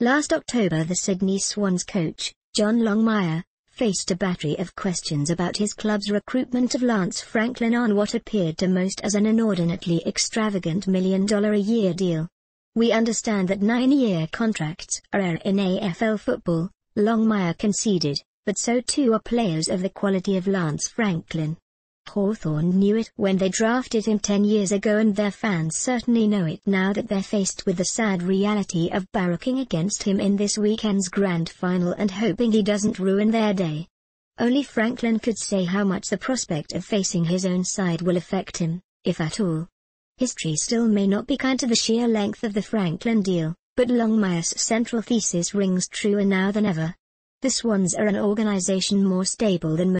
Last October the Sydney Swans coach, John Longmire, faced a battery of questions about his club's recruitment of Lance Franklin on what appeared to most as an inordinately extravagant million-dollar-a-year deal. We understand that nine-year contracts are rare in AFL football, Longmire conceded, but so too are players of the quality of Lance Franklin. Hawthorne knew it when they drafted him 10 years ago and their fans certainly know it now that they're faced with the sad reality of barracking against him in this weekend's grand final and hoping he doesn't ruin their day. Only Franklin could say how much the prospect of facing his own side will affect him, if at all. History still may not be kind to the sheer length of the Franklin deal, but Longmire's central thesis rings truer now than ever. The Swans are an organization more stable than